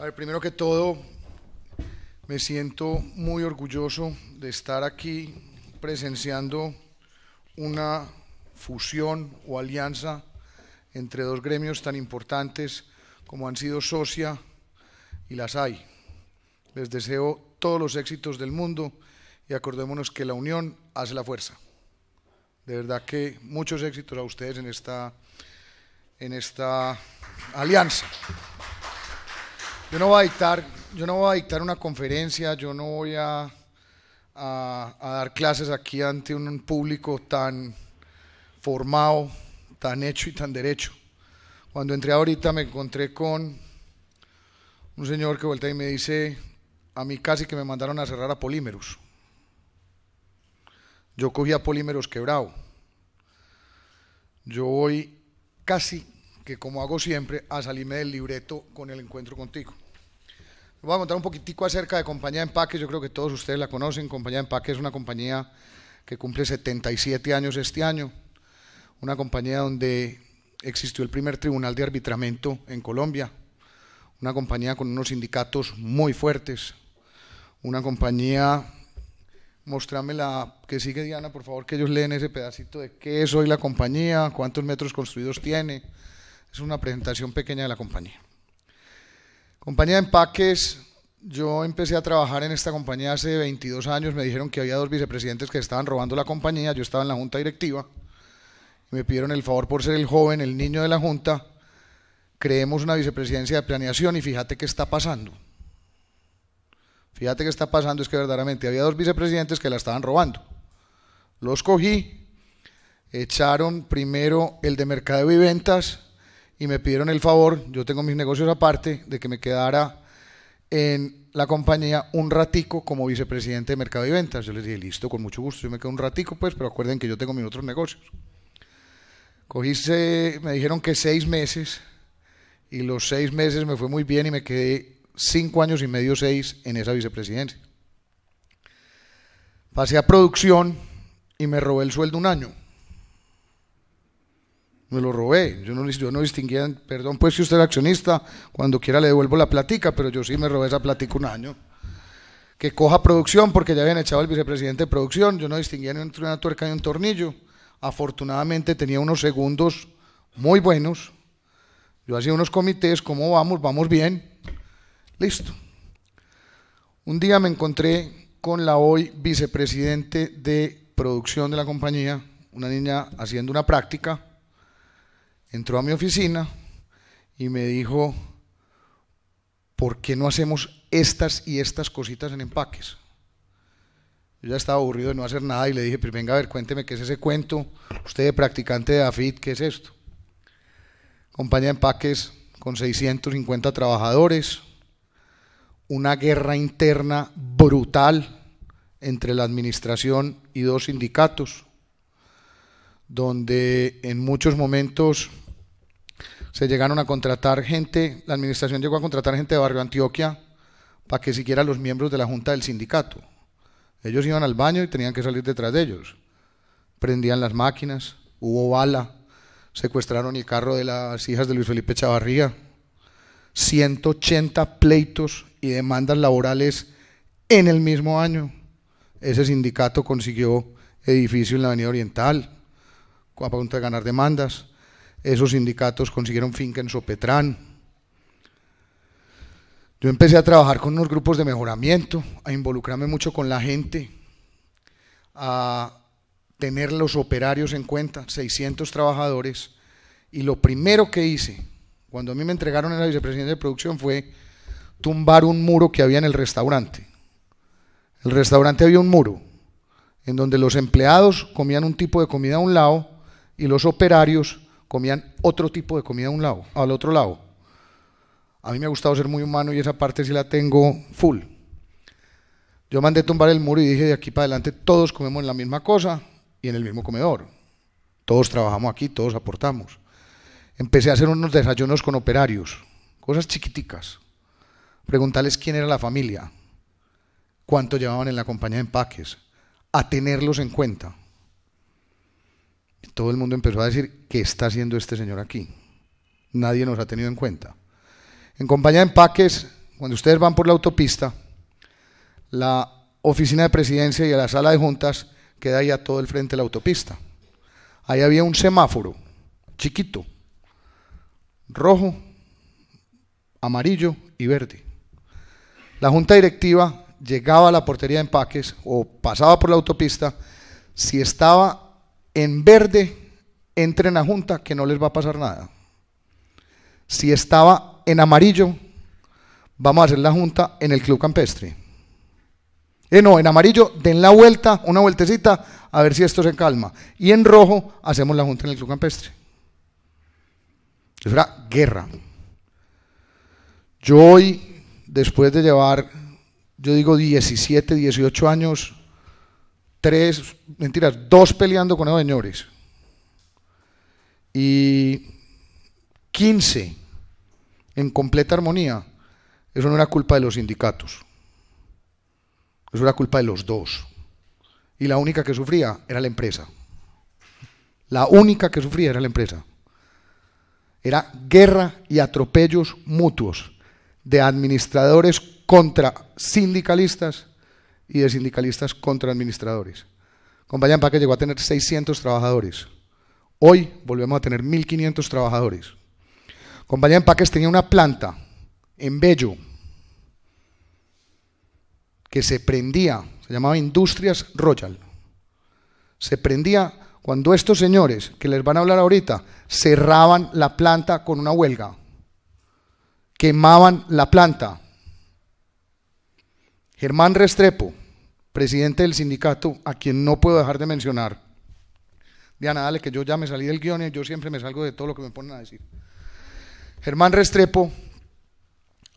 A primero que todo, me siento muy orgulloso de estar aquí presenciando una fusión o alianza entre dos gremios tan importantes como han sido Socia y las hay. Les deseo todos los éxitos del mundo y acordémonos que la unión hace la fuerza. De verdad que muchos éxitos a ustedes en esta, en esta alianza. Yo no voy a dictar, yo no voy a dictar una conferencia, yo no voy a, dar clases aquí ante un, público tan formado, tan hecho y tan derecho. Cuando entré ahorita me encontré con un señor que vuelta y me dice, a mí casi que me mandaron a cerrar a polímeros. Yo a polímeros quebrado. Yo voy casi que como hago siempre a salirme del libreto con el encuentro contigo voy a contar un poquitico acerca de Compañía Empaque. Yo creo que todos ustedes la conocen. Compañía Empaque es una compañía que cumple 77 años este año. Una compañía donde existió el primer tribunal de arbitramiento en Colombia. Una compañía con unos sindicatos muy fuertes. Una compañía. Mostrame la que sigue Diana, por favor, que ellos leen ese pedacito de qué es hoy la compañía, cuántos metros construidos tiene. Es una presentación pequeña de la compañía. Compañía de empaques, yo empecé a trabajar en esta compañía hace 22 años, me dijeron que había dos vicepresidentes que estaban robando la compañía, yo estaba en la junta directiva, me pidieron el favor por ser el joven, el niño de la junta, creemos una vicepresidencia de planeación y fíjate qué está pasando. Fíjate qué está pasando, es que verdaderamente había dos vicepresidentes que la estaban robando. Los cogí, echaron primero el de mercado y ventas, y me pidieron el favor, yo tengo mis negocios aparte, de que me quedara en la compañía un ratico como vicepresidente de mercado y ventas. Yo les dije, listo, con mucho gusto, yo me quedo un ratico, pues, pero acuerden que yo tengo mis otros negocios. Cogíse, me dijeron que seis meses, y los seis meses me fue muy bien y me quedé cinco años y medio, seis, en esa vicepresidencia. Pasé a producción y me robé el sueldo un año me lo robé. Yo no, yo no distinguía, perdón, pues si usted es accionista, cuando quiera le devuelvo la platica, pero yo sí me robé esa platica un año. Que coja producción, porque ya habían echado al vicepresidente de producción, yo no distinguía entre una tuerca y un tornillo. Afortunadamente tenía unos segundos muy buenos. Yo hacía unos comités, ¿cómo vamos? Vamos bien. Listo. Un día me encontré con la hoy vicepresidente de producción de la compañía, una niña haciendo una práctica entró a mi oficina y me dijo, ¿por qué no hacemos estas y estas cositas en empaques? Yo ya estaba aburrido de no hacer nada y le dije, pero pues venga a ver, cuénteme qué es ese cuento, usted de practicante de AFIT, ¿qué es esto? Compañía de empaques con 650 trabajadores, una guerra interna brutal entre la administración y dos sindicatos donde en muchos momentos se llegaron a contratar gente, la administración llegó a contratar gente de Barrio Antioquia para que siquiera los miembros de la junta del sindicato. Ellos iban al baño y tenían que salir detrás de ellos. Prendían las máquinas, hubo bala, secuestraron el carro de las hijas de Luis Felipe Chavarría. 180 pleitos y demandas laborales en el mismo año. Ese sindicato consiguió edificio en la Avenida Oriental a punto de ganar demandas. Esos sindicatos consiguieron finca en Sopetrán. Yo empecé a trabajar con unos grupos de mejoramiento, a involucrarme mucho con la gente, a tener los operarios en cuenta, 600 trabajadores. Y lo primero que hice cuando a mí me entregaron a la vicepresidenta de producción fue tumbar un muro que había en el restaurante. El restaurante había un muro en donde los empleados comían un tipo de comida a un lado y los operarios comían otro tipo de comida un lado, al otro lado. A mí me ha gustado ser muy humano y esa parte sí la tengo full. Yo mandé tumbar el muro y dije, de aquí para adelante todos comemos la misma cosa y en el mismo comedor. Todos trabajamos aquí, todos aportamos. Empecé a hacer unos desayunos con operarios, cosas chiquiticas. Preguntarles quién era la familia, cuánto llevaban en la compañía de empaques, a tenerlos en cuenta todo el mundo empezó a decir, ¿qué está haciendo este señor aquí? Nadie nos ha tenido en cuenta. En compañía de empaques, cuando ustedes van por la autopista, la oficina de presidencia y la sala de juntas queda ahí a todo el frente de la autopista. Ahí había un semáforo chiquito, rojo, amarillo y verde. La junta directiva llegaba a la portería de empaques o pasaba por la autopista si estaba en verde, entren la junta que no les va a pasar nada. Si estaba en amarillo, vamos a hacer la junta en el club campestre. Eh, no, en amarillo, den la vuelta, una vueltecita, a ver si esto se calma. Y en rojo, hacemos la junta en el club campestre. Eso era guerra. Yo hoy, después de llevar, yo digo 17, 18 años tres, mentiras, dos peleando con los señores. Y 15 en completa armonía. Eso no era culpa de los sindicatos. Eso era culpa de los dos. Y la única que sufría era la empresa. La única que sufría era la empresa. Era guerra y atropellos mutuos de administradores contra sindicalistas y de sindicalistas contra administradores. Compañía Empaque llegó a tener 600 trabajadores. Hoy volvemos a tener 1.500 trabajadores. Compañía Empaques tenía una planta en Bello que se prendía, se llamaba Industrias Royal. Se prendía cuando estos señores, que les van a hablar ahorita, cerraban la planta con una huelga. Quemaban la planta. Germán Restrepo, presidente del sindicato, a quien no puedo dejar de mencionar. Diana, dale, que yo ya me salí del guión y yo siempre me salgo de todo lo que me ponen a decir. Germán Restrepo,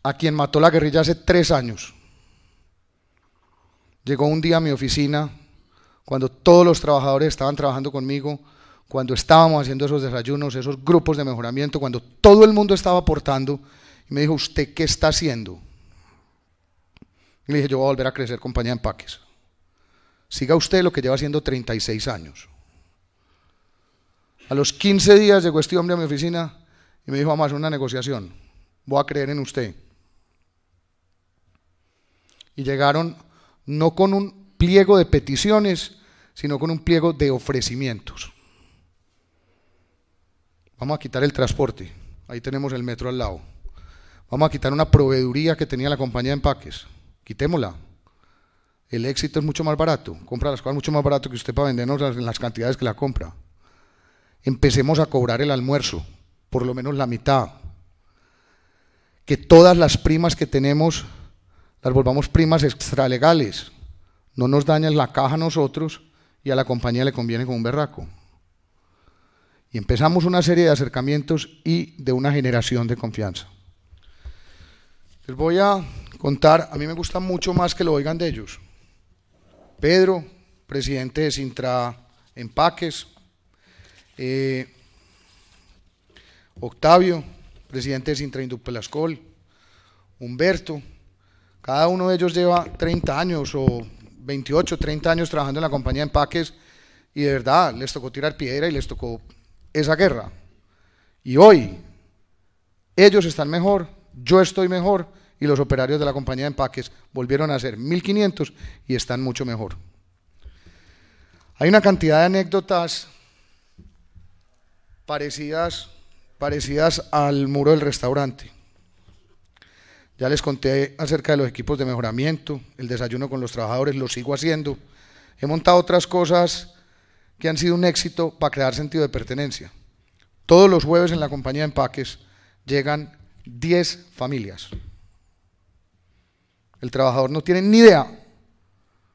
a quien mató la guerrilla hace tres años. Llegó un día a mi oficina, cuando todos los trabajadores estaban trabajando conmigo, cuando estábamos haciendo esos desayunos, esos grupos de mejoramiento, cuando todo el mundo estaba aportando, y me dijo, ¿usted qué está haciendo? Y le dije, yo voy a volver a crecer compañía de empaques siga usted lo que lleva haciendo 36 años. A los 15 días llegó este hombre a mi oficina y me dijo, vamos a hacer una negociación, voy a creer en usted. Y llegaron no con un pliego de peticiones, sino con un pliego de ofrecimientos. Vamos a quitar el transporte, ahí tenemos el metro al lado. Vamos a quitar una proveeduría que tenía la compañía de empaques, quitémosla, el éxito es mucho más barato. Compra las cosas mucho más barato que usted para vendernos en las cantidades que la compra. Empecemos a cobrar el almuerzo, por lo menos la mitad. Que todas las primas que tenemos las volvamos primas extralegales. No nos dañan la caja a nosotros y a la compañía le conviene con un berraco. Y empezamos una serie de acercamientos y de una generación de confianza. Les voy a contar, a mí me gusta mucho más que lo oigan de ellos. Pedro, presidente de Sintra Empaques, eh, Octavio, presidente de Sintra Indupelascol, Humberto, cada uno de ellos lleva 30 años o 28, 30 años trabajando en la compañía Empaques y de verdad les tocó tirar piedra y les tocó esa guerra. Y hoy ellos están mejor, yo estoy mejor y los operarios de la compañía de empaques volvieron a ser 1.500 y están mucho mejor. Hay una cantidad de anécdotas parecidas, parecidas al muro del restaurante. Ya les conté acerca de los equipos de mejoramiento, el desayuno con los trabajadores, lo sigo haciendo. He montado otras cosas que han sido un éxito para crear sentido de pertenencia. Todos los jueves en la compañía de empaques llegan 10 familias. El trabajador no tiene ni idea,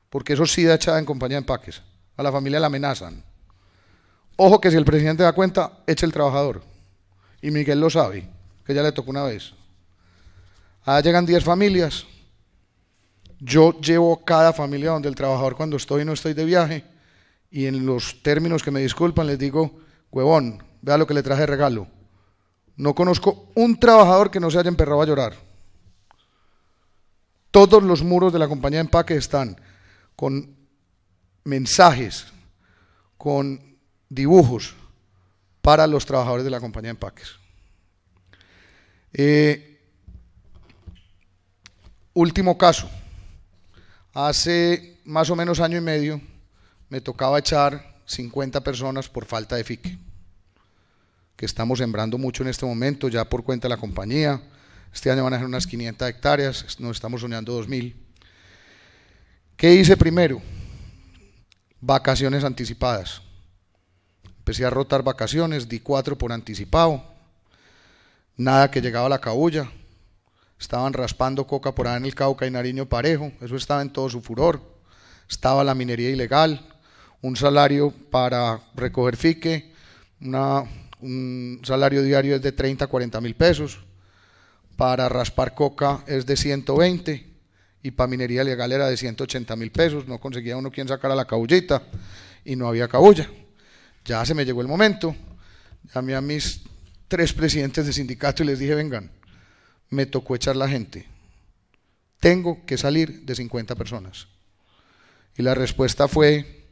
porque eso sí da echada en compañía de empaques. A la familia la amenazan. Ojo que si el presidente da cuenta, echa el trabajador. Y Miguel lo sabe, que ya le tocó una vez. Ahora llegan 10 familias. Yo llevo cada familia donde el trabajador cuando estoy no estoy de viaje y en los términos que me disculpan les digo, huevón, vea lo que le traje de regalo. No conozco un trabajador que no se haya emperrado a llorar. Todos los muros de la compañía de empaque están con mensajes, con dibujos para los trabajadores de la compañía de empaques. Eh, último caso. Hace más o menos año y medio me tocaba echar 50 personas por falta de fique, que estamos sembrando mucho en este momento, ya por cuenta de la compañía este año van a ser unas 500 hectáreas, nos estamos soñando 2.000. ¿Qué hice primero? Vacaciones anticipadas. Empecé a rotar vacaciones, di cuatro por anticipado. Nada que llegaba a la cabulla. Estaban raspando coca por ahí en el Cauca y Nariño Parejo. Eso estaba en todo su furor. Estaba la minería ilegal, un salario para recoger fique, un salario diario es de 30 a 40 mil pesos para raspar coca es de 120 y para minería legal era de 180 mil pesos. No conseguía uno quien sacara la cabullita y no había cabulla. Ya se me llegó el momento. Llamé a mis tres presidentes de sindicato y les dije, vengan, me tocó echar la gente. Tengo que salir de 50 personas. Y la respuesta fue,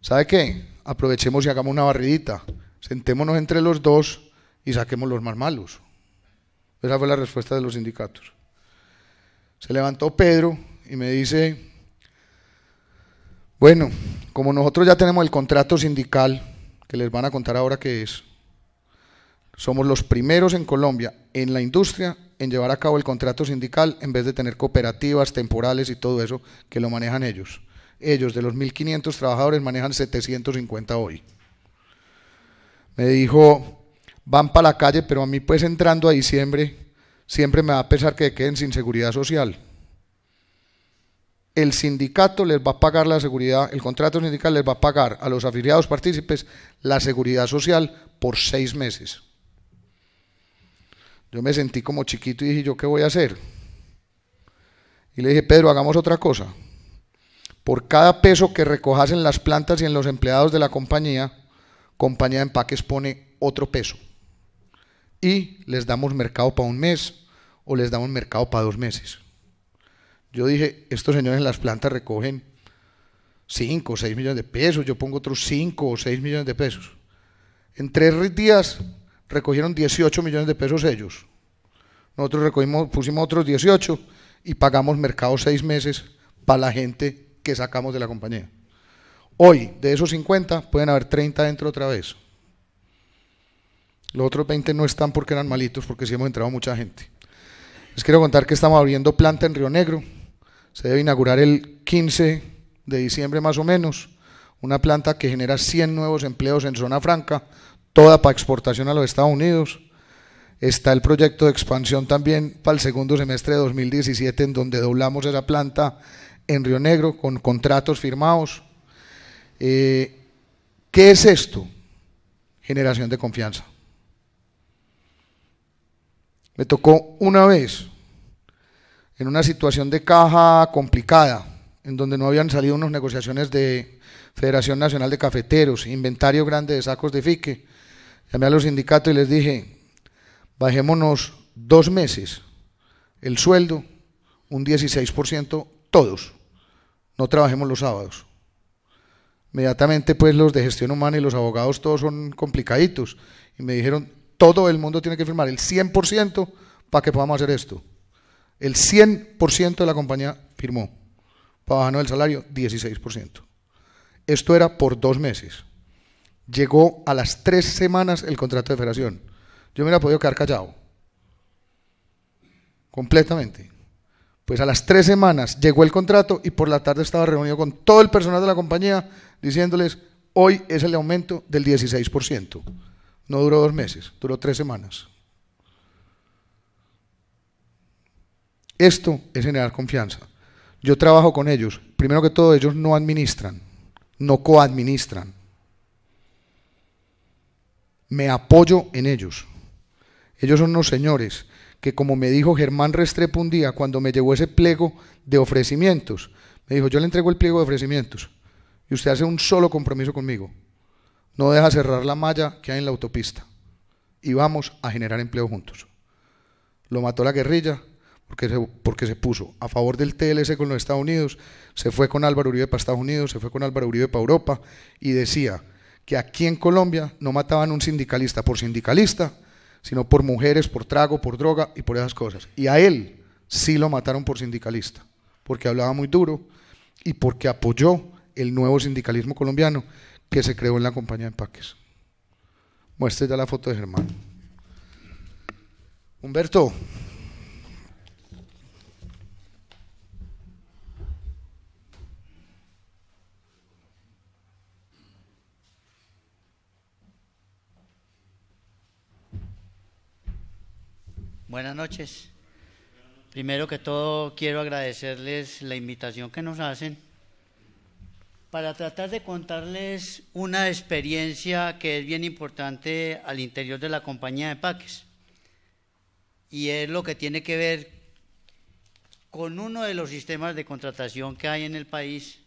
¿sabe qué? Aprovechemos y hagamos una barridita. Sentémonos entre los dos y saquemos los más malos. Esa fue la respuesta de los sindicatos. Se levantó Pedro y me dice, bueno, como nosotros ya tenemos el contrato sindical, que les van a contar ahora qué es, somos los primeros en Colombia, en la industria, en llevar a cabo el contrato sindical en vez de tener cooperativas temporales y todo eso que lo manejan ellos. Ellos, de los 1.500 trabajadores, manejan 750 hoy. Me dijo, van para la calle, pero a mí pues entrando a diciembre siempre me va a pesar que queden sin seguridad social. El sindicato les va a pagar la seguridad, el contrato sindical les va a pagar a los afiliados partícipes la seguridad social por seis meses. Yo me sentí como chiquito y dije, ¿yo qué voy a hacer? Y le dije, Pedro, hagamos otra cosa. Por cada peso que recojas en las plantas y en los empleados de la compañía, compañía de empaques pone otro peso y les damos mercado para un mes o les damos mercado para dos meses. Yo dije, estos señores en las plantas recogen 5 o 6 millones de pesos, yo pongo otros 5 o 6 millones de pesos. En tres días recogieron 18 millones de pesos ellos. Nosotros recogimos, pusimos otros 18 y pagamos mercado 6 meses para la gente que sacamos de la compañía. Hoy, de esos 50, pueden haber 30 dentro otra vez. Los otros 20 no están porque eran malitos, porque sí hemos entrado mucha gente. Les quiero contar que estamos abriendo planta en Río Negro. Se debe inaugurar el 15 de diciembre más o menos. Una planta que genera 100 nuevos empleos en zona franca, toda para exportación a los Estados Unidos. Está el proyecto de expansión también para el segundo semestre de 2017, en donde doblamos esa planta en Río Negro con contratos firmados. Eh, ¿Qué es esto? Generación de confianza. Me tocó una vez en una situación de caja complicada, en donde no habían salido unas negociaciones de Federación Nacional de Cafeteros, inventario grande de sacos de fique. Llamé a los sindicatos y les dije, bajémonos dos meses el sueldo, un 16% todos, no trabajemos los sábados. Inmediatamente pues los de gestión humana y los abogados todos son complicaditos y me dijeron, todo el mundo tiene que firmar el 100% para que podamos hacer esto. El 100% de la compañía firmó. Para bajarnos el salario, 16%. Esto era por dos meses. Llegó a las tres semanas el contrato de federación. Yo me hubiera podido quedar callado. Completamente. Pues a las tres semanas llegó el contrato y por la tarde estaba reunido con todo el personal de la compañía diciéndoles, hoy es el aumento del 16%. No duró dos meses, duró tres semanas. Esto es generar confianza. Yo trabajo con ellos. Primero que todo, ellos no administran, no coadministran. Me apoyo en ellos. Ellos son unos señores que, como me dijo Germán Restrepo un día, cuando me llegó ese pliego de ofrecimientos, me dijo, yo le entrego el pliego de ofrecimientos y usted hace un solo compromiso conmigo no deja cerrar la malla que hay en la autopista y vamos a generar empleo juntos. Lo mató la guerrilla porque se, porque se puso a favor del TLC con los Estados Unidos, se fue con Álvaro Uribe para Estados Unidos, se fue con Álvaro Uribe para Europa y decía que aquí en Colombia no mataban un sindicalista por sindicalista, sino por mujeres, por trago, por droga y por esas cosas. Y a él sí lo mataron por sindicalista, porque hablaba muy duro y porque apoyó el nuevo sindicalismo colombiano que se creó en la compañía de empaques. Muestre ya la foto de Germán. Humberto. Buenas noches. Primero que todo, quiero agradecerles la invitación que nos hacen para tratar de contarles una experiencia que es bien importante al interior de la compañía de Paques Y es lo que tiene que ver con uno de los sistemas de contratación que hay en el país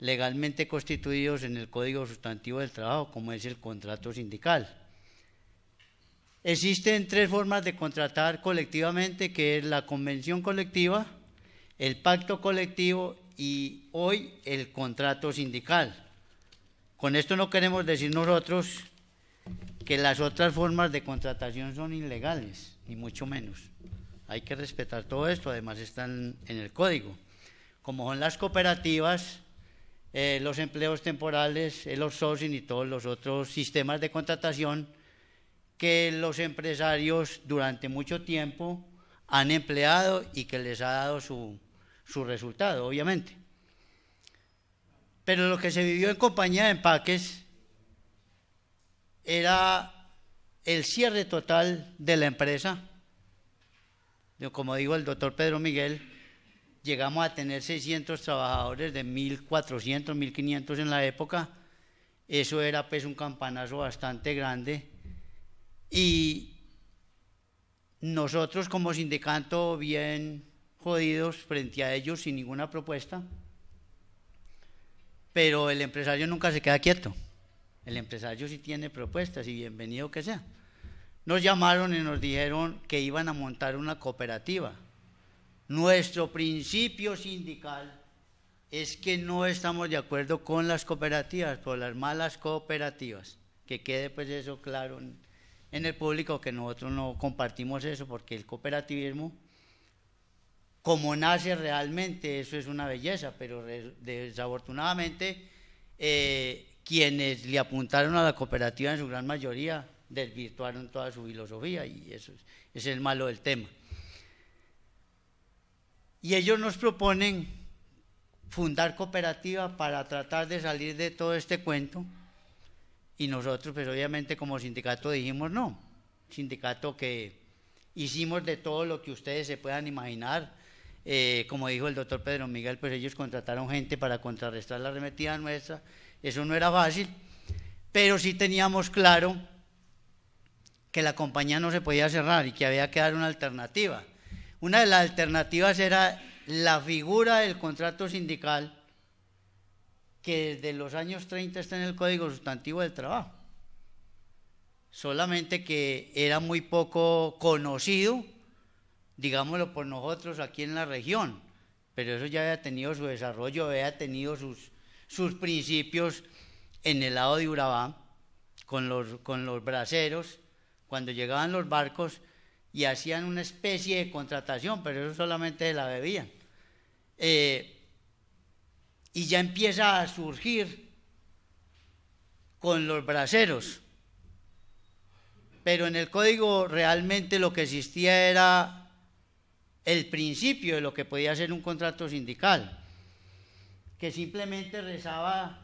legalmente constituidos en el Código Sustantivo del Trabajo, como es el contrato sindical. Existen tres formas de contratar colectivamente, que es la convención colectiva, el pacto colectivo y hoy el contrato sindical. Con esto no queremos decir nosotros que las otras formas de contratación son ilegales, ni mucho menos. Hay que respetar todo esto, además están en el código. Como son las cooperativas, eh, los empleos temporales, el outsourcing y todos los otros sistemas de contratación que los empresarios durante mucho tiempo han empleado y que les ha dado su su resultado, obviamente. Pero lo que se vivió en compañía de empaques era el cierre total de la empresa. Como digo el doctor Pedro Miguel, llegamos a tener 600 trabajadores de 1.400, 1.500 en la época. Eso era pues un campanazo bastante grande. Y nosotros como sindicato bien jodidos frente a ellos sin ninguna propuesta, pero el empresario nunca se queda quieto. El empresario sí tiene propuestas y bienvenido que sea. Nos llamaron y nos dijeron que iban a montar una cooperativa. Nuestro principio sindical es que no estamos de acuerdo con las cooperativas, por las malas cooperativas. Que quede pues eso claro en el público, que nosotros no compartimos eso, porque el cooperativismo como nace realmente, eso es una belleza, pero desafortunadamente eh, quienes le apuntaron a la cooperativa en su gran mayoría desvirtuaron toda su filosofía y eso es, es el malo del tema. Y ellos nos proponen fundar cooperativa para tratar de salir de todo este cuento y nosotros pues obviamente como sindicato dijimos no, sindicato que hicimos de todo lo que ustedes se puedan imaginar, eh, como dijo el doctor Pedro Miguel, pues ellos contrataron gente para contrarrestar la arremetida nuestra. Eso no era fácil, pero sí teníamos claro que la compañía no se podía cerrar y que había que dar una alternativa. Una de las alternativas era la figura del contrato sindical que desde los años 30 está en el Código Sustantivo del Trabajo. Solamente que era muy poco conocido digámoslo por nosotros aquí en la región, pero eso ya había tenido su desarrollo, había tenido sus, sus principios en el lado de Urabá, con los, con los braceros, cuando llegaban los barcos y hacían una especie de contratación, pero eso solamente la bebían. Eh, y ya empieza a surgir con los braceros, pero en el código realmente lo que existía era el principio de lo que podía ser un contrato sindical, que simplemente rezaba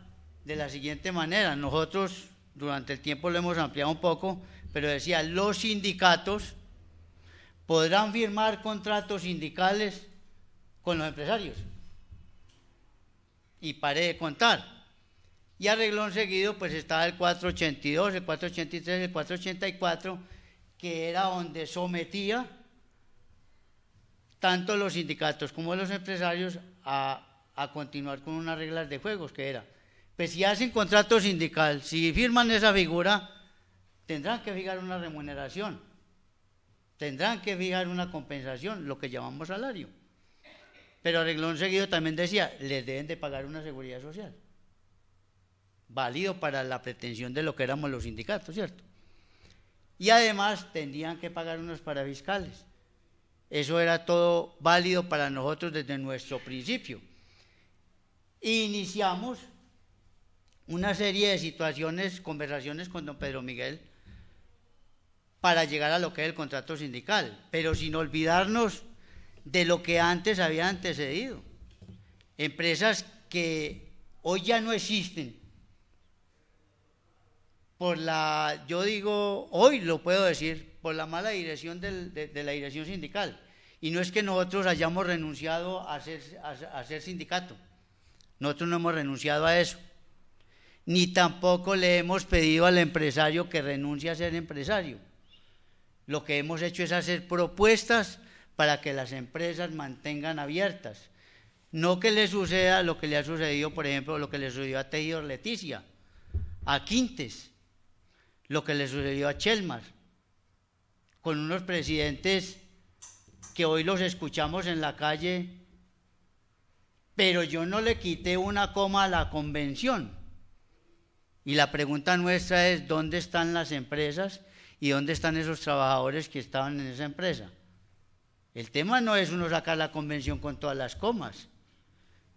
de la siguiente manera. Nosotros durante el tiempo lo hemos ampliado un poco, pero decía, los sindicatos podrán firmar contratos sindicales con los empresarios. Y paré de contar. Y arregló seguido, pues estaba el 482, el 483, el 484, que era donde sometía tanto los sindicatos como los empresarios a, continuar con unas reglas de juegos, que era, pues si hacen contrato sindical, si firman esa figura, tendrán que fijar una remuneración, tendrán que fijar una compensación, lo que llamamos salario. Pero arreglón seguido también decía, les deben de pagar una seguridad social, válido para la pretensión de lo que éramos los sindicatos, ¿cierto? Y además tendrían que pagar unos parafiscales eso era todo válido para nosotros desde nuestro principio. Iniciamos una serie de situaciones, conversaciones con don Pedro Miguel para llegar a lo que es el contrato sindical, pero sin olvidarnos de lo que antes había antecedido. Empresas que hoy ya no existen. Por la, yo digo, hoy lo puedo decir, por la mala dirección de, la dirección sindical. Y no es que nosotros hayamos renunciado a ser, a, ser sindicato. Nosotros no hemos renunciado a eso. Ni tampoco le hemos pedido al empresario que renuncie a ser empresario. Lo que hemos hecho es hacer propuestas para que las empresas mantengan abiertas. No que le suceda lo que le ha sucedido, por ejemplo, lo que le sucedió a Tejidor Leticia, a Quintes, lo que le sucedió a Chelmas con unos presidentes que hoy los escuchamos en la calle, pero yo no le quité una coma a la convención. Y la pregunta nuestra es, ¿dónde están las empresas y dónde están esos trabajadores que estaban en esa empresa? El tema no es uno sacar la convención con todas las comas.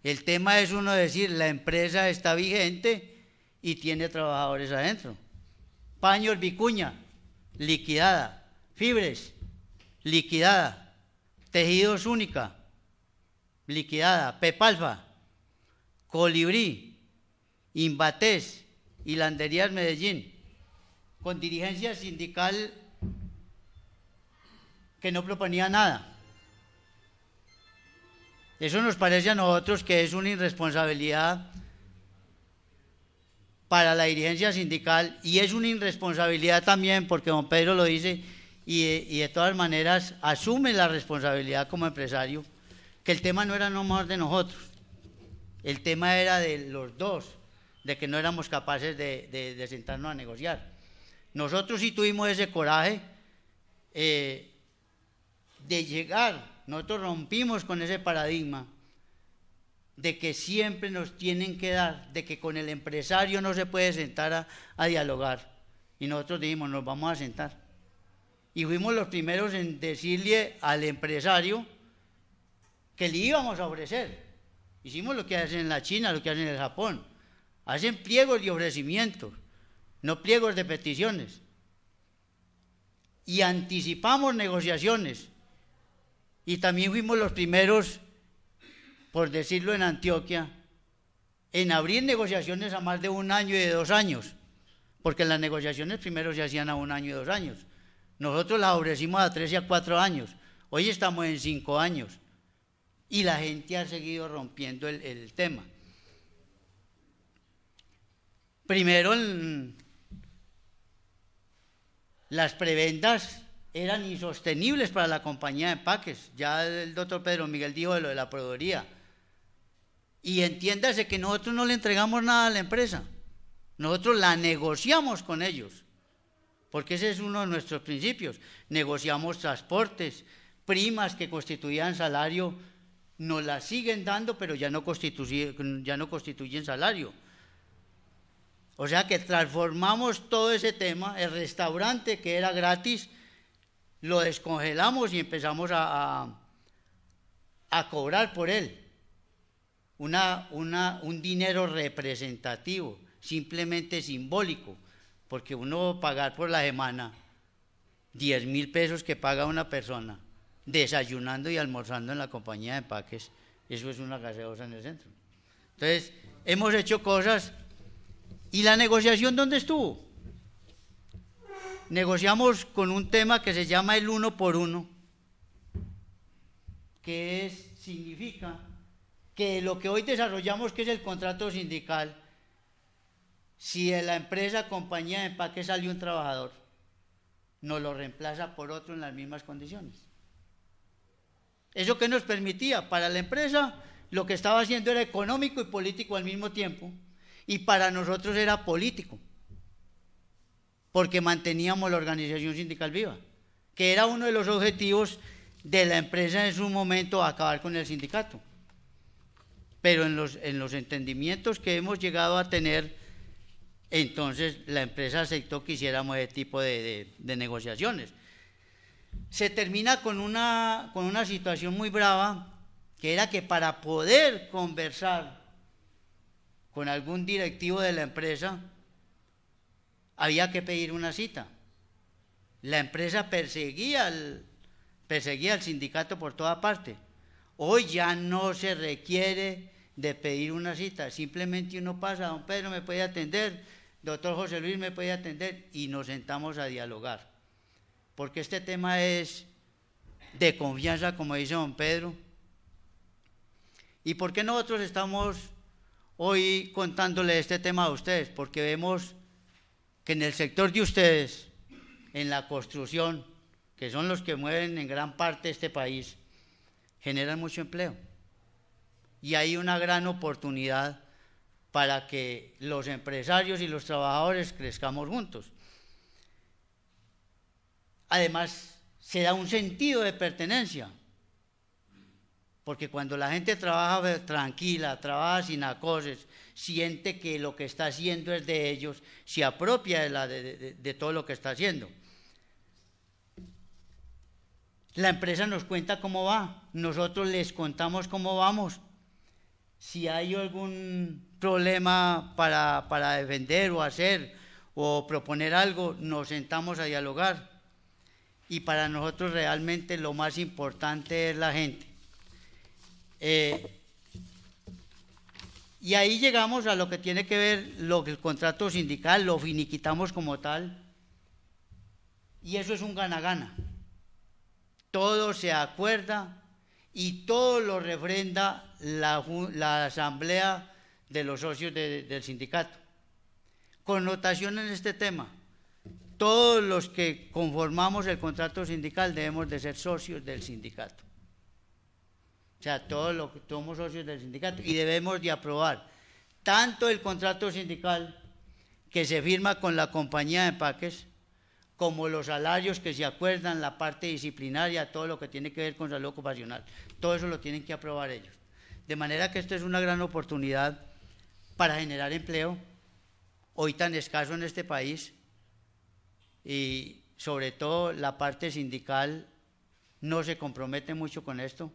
El tema es uno decir, la empresa está vigente y tiene trabajadores adentro. Paños Vicuña, liquidada. Fibres, liquidada. Tejidos única, liquidada. Pepalfa, Colibrí, Imbatés y Landerías Medellín, con dirigencia sindical que no proponía nada. Eso nos parece a nosotros que es una irresponsabilidad para la dirigencia sindical y es una irresponsabilidad también, porque don Pedro lo dice, y, de todas maneras asume la responsabilidad como empresario, que el tema no era nomás de nosotros, el tema era de los dos, de que no éramos capaces de, sentarnos a negociar. Nosotros sí tuvimos ese coraje eh, de llegar, nosotros rompimos con ese paradigma de que siempre nos tienen que dar, de que con el empresario no se puede sentar a dialogar. Y nosotros dijimos, nos vamos a sentar y fuimos los primeros en decirle al empresario que le íbamos a ofrecer. Hicimos lo que hacen en la China, lo que hacen en el Japón. Hacen pliegos de ofrecimientos, no pliegos de peticiones. Y anticipamos negociaciones. Y también fuimos los primeros, por decirlo en Antioquia, en abrir negociaciones a más de un año y de dos años, porque las negociaciones primero se hacían a un año y dos años. Nosotros la ofrecimos a tres y a cuatro años, hoy estamos en cinco años y la gente ha seguido rompiendo el, tema. Primero, las prebendas eran insostenibles para la compañía de paques. Ya el doctor Pedro Miguel dijo de lo de la proveedoría. Y entiéndase que nosotros no le entregamos nada a la empresa. Nosotros la negociamos con ellos porque ese es uno de nuestros principios. Negociamos transportes, primas que constituían salario, nos las siguen dando, pero ya no, constituyen salario. O sea que transformamos todo ese tema, el restaurante que era gratis, lo descongelamos y empezamos a, cobrar por él. un dinero representativo, simplemente simbólico porque uno pagar por la semana 10 mil pesos que paga una persona desayunando y almorzando en la compañía de empaques, eso es una gaseosa en el centro. Entonces, hemos hecho cosas. ¿Y la negociación dónde estuvo? Negociamos con un tema que se llama el uno por uno, que significa que lo que hoy desarrollamos, que es el contrato sindical, si en la empresa, compañía, de empaque salió un trabajador, nos lo reemplaza por otro en las mismas condiciones. ¿Eso que nos permitía? Para la empresa lo que estaba haciendo era económico y político al mismo tiempo, y para nosotros era político, porque manteníamos la organización sindical viva, que era uno de los objetivos de la empresa en su momento acabar con el sindicato. Pero en los entendimientos que hemos llegado a tener entonces la empresa aceptó que hiciéramos ese tipo de, negociaciones. Se termina con una, con una situación muy brava, que era que para poder conversar con algún directivo de la empresa, había que pedir una cita. La empresa perseguía al, perseguía al sindicato por toda parte. Hoy ya no se requiere de pedir una cita, simplemente uno pasa, don Pedro, ¿me puede atender? doctor José Luis me puede atender y nos sentamos a dialogar. Porque este tema es de confianza, como dice don Pedro. ¿Y por qué nosotros estamos hoy contándole este tema a ustedes? Porque vemos que en el sector de ustedes, en la construcción, que son los que mueven en gran parte este país, generan mucho empleo. Y hay una gran oportunidad para que los empresarios y los trabajadores crezcamos juntos. Además, se da un sentido de pertenencia, porque cuando la gente trabaja pues, tranquila, trabaja sin acoses, siente que lo que está haciendo es de ellos, se apropia de, de todo lo que está haciendo. La empresa nos cuenta cómo va, nosotros les contamos cómo vamos. Si hay algún problema para, defender o hacer o proponer algo, nos sentamos a dialogar. Y para nosotros realmente lo más importante es la gente. Eh, y ahí llegamos a lo que tiene que ver lo que el contrato sindical, lo finiquitamos como tal. Y eso es un gana-gana. Todo se acuerda y todo lo refrenda la, la Asamblea de los socios del sindicato. Connotación en este tema. Todos los que conformamos el contrato sindical debemos de ser socios del sindicato. O sea, todos los que somos socios del sindicato y debemos de aprobar tanto el contrato sindical que se firma con la compañía de paques como los salarios que se acuerdan, la parte disciplinaria, todo lo que tiene que ver con salud ocupacional. Todo eso lo tienen que aprobar ellos. De manera que esto es una gran oportunidad para generar empleo, hoy tan escaso en este país, y sobre todo la parte sindical no se compromete mucho con esto.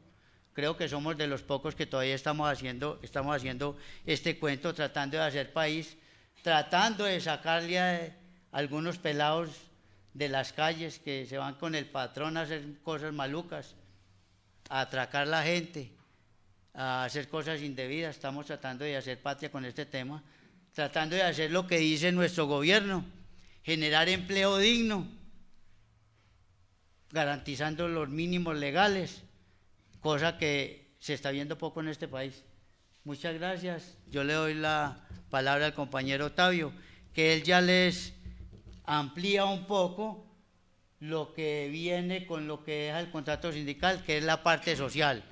Creo que somos de los pocos que todavía estamos haciendo, estamos haciendo este cuento, tratando de hacer país, tratando de sacarle a algunos pelados de las calles que se van con el patrón a hacer cosas malucas, a atracar la gente a hacer cosas indebidas, estamos tratando de hacer patria con este tema, tratando de hacer lo que dice nuestro gobierno, generar empleo digno, garantizando los mínimos legales, cosa que se está viendo poco en este país. Muchas gracias. Yo le doy la palabra al compañero Otavio que él ya les amplía un poco lo que viene con lo que es el contrato sindical, que es la parte social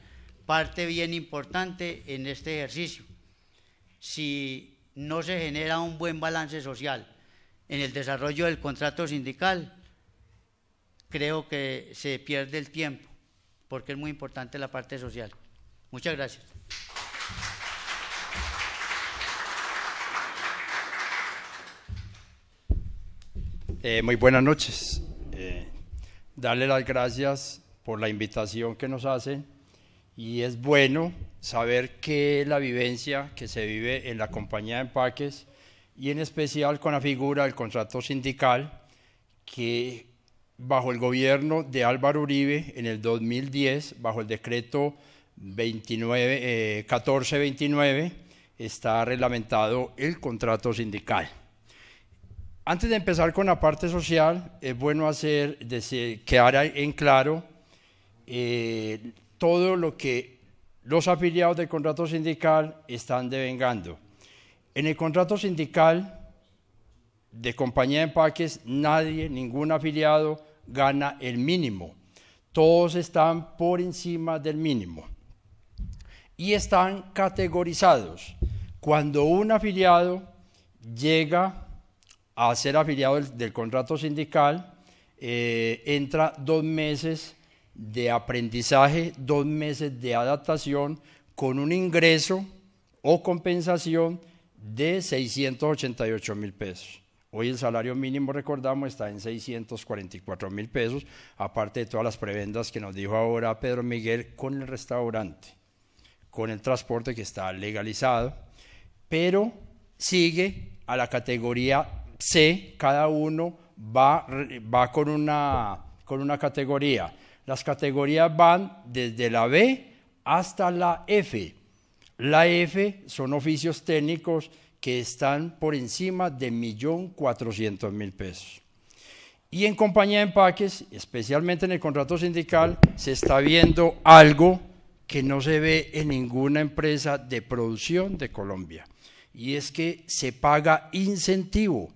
parte bien importante en este ejercicio. Si no se genera un buen balance social en el desarrollo del contrato sindical, creo que se pierde el tiempo, porque es muy importante la parte social. Muchas gracias. Eh, muy buenas noches. Eh, darle las gracias por la invitación que nos hacen y es bueno saber que la vivencia que se vive en la compañía de empaques y en especial con la figura del contrato sindical que bajo el gobierno de Álvaro Uribe en el 2010, bajo el decreto 1429, eh, está reglamentado el contrato sindical. Antes de empezar con la parte social, es bueno hacer, decir, quedar en claro eh, todo lo que los afiliados del contrato sindical están devengando. En el contrato sindical de compañía de empaques, nadie, ningún afiliado gana el mínimo. Todos están por encima del mínimo. Y están categorizados. Cuando un afiliado llega a ser afiliado del, contrato sindical, eh, entra dos meses de aprendizaje, dos meses de adaptación con un ingreso o compensación de 688 mil pesos. Hoy el salario mínimo, recordamos, está en 644 mil pesos, aparte de todas las prebendas que nos dijo ahora Pedro Miguel con el restaurante, con el transporte que está legalizado, pero sigue a la categoría C, cada uno va, con, una, con una categoría. Las categorías van desde la B hasta la F. La F son oficios técnicos que están por encima de 1.400.000 pesos. Y en compañía de empaques, especialmente en el contrato sindical, se está viendo algo que no se ve en ninguna empresa de producción de Colombia. Y es que se paga incentivo.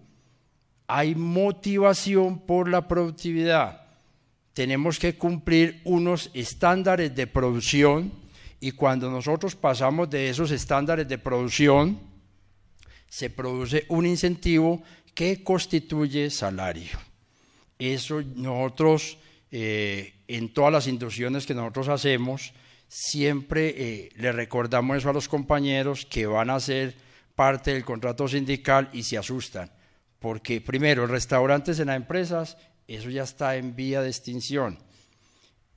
Hay motivación por la productividad tenemos que cumplir unos estándares de producción y cuando nosotros pasamos de esos estándares de producción, se produce un incentivo que constituye salario. Eso nosotros, eh, en todas las inducciones que nosotros hacemos, siempre eh, le recordamos eso a los compañeros que van a ser parte del contrato sindical y se asustan. Porque primero, restaurantes en las empresas eso ya está en vía de extinción.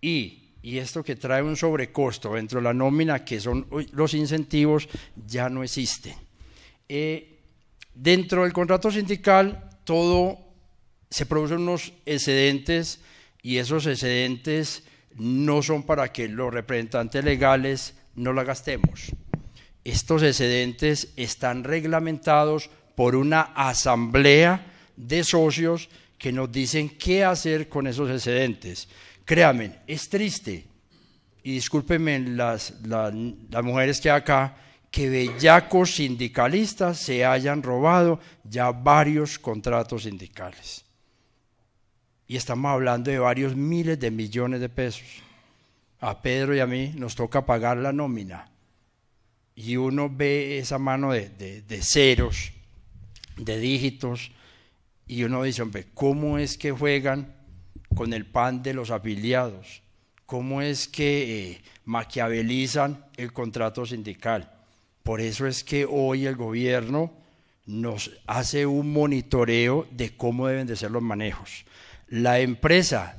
Y, esto que trae un sobrecosto dentro de la nómina, que son los incentivos, ya no existe. Eh, dentro del contrato sindical, todo se producen unos excedentes y esos excedentes no son para que los representantes legales no la gastemos. Estos excedentes están reglamentados por una asamblea de socios que nos dicen qué hacer con esos excedentes. Créanme, es triste, y discúlpenme las, las, mujeres que hay acá, que bellacos sindicalistas se hayan robado ya varios contratos sindicales. Y estamos hablando de varios miles de millones de pesos. A Pedro y a mí nos toca pagar la nómina. Y uno ve esa mano de ceros, de dígitos, y uno dice, hombre, ¿cómo es que juegan con el pan de los afiliados? ¿Cómo es que eh, maquiavelizan el contrato sindical? Por eso es que hoy el gobierno nos hace un monitoreo de cómo deben de ser los manejos. La empresa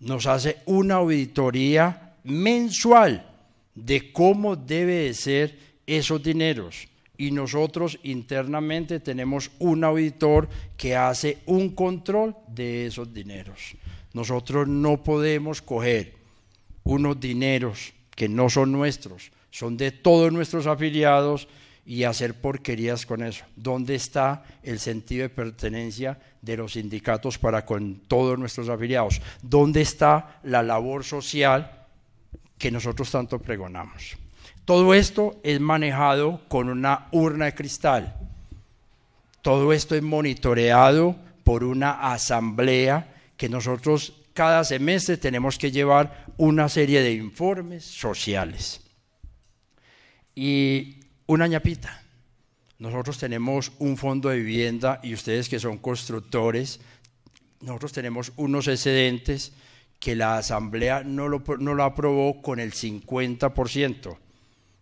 nos hace una auditoría mensual de cómo debe de ser esos dineros y nosotros internamente tenemos un auditor que hace un control de esos dineros. Nosotros no podemos coger unos dineros que no son nuestros, son de todos nuestros afiliados y hacer porquerías con eso. ¿Dónde está el sentido de pertenencia de los sindicatos para con todos nuestros afiliados? ¿Dónde está la labor social que nosotros tanto pregonamos? Todo esto es manejado con una urna de cristal. Todo esto es monitoreado por una asamblea que nosotros cada semestre tenemos que llevar una serie de informes sociales. Y una ñapita. Nosotros tenemos un fondo de vivienda y ustedes que son constructores, nosotros tenemos unos excedentes que la asamblea no lo, aprobó con el 50%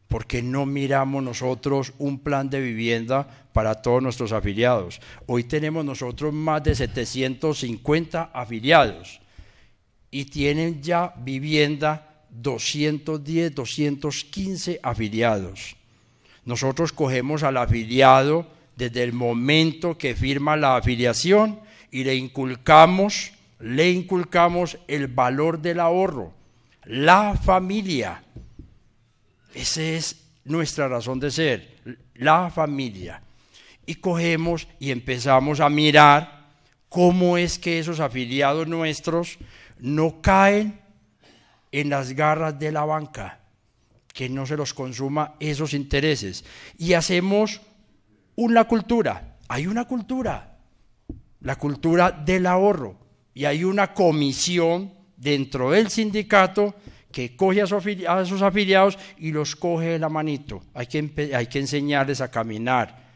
porque no miramos nosotros un plan de vivienda para todos nuestros afiliados. Hoy tenemos nosotros más de 750 afiliados y tienen ya vivienda 210, 215 afiliados. Nosotros cogemos al afiliado desde el momento que firma la afiliación y le inculcamos, le inculcamos el valor del ahorro, la familia esa es nuestra razón de ser, la familia. Y cogemos y empezamos a mirar cómo es que esos afiliados nuestros no caen en las garras de la banca, que no se los consuma esos intereses. Y hacemos una cultura, hay una cultura, la cultura del ahorro, y hay una comisión dentro del sindicato que coge a, su sus afiliados y los coge de la manito. Hay que, hay que enseñarles a caminar.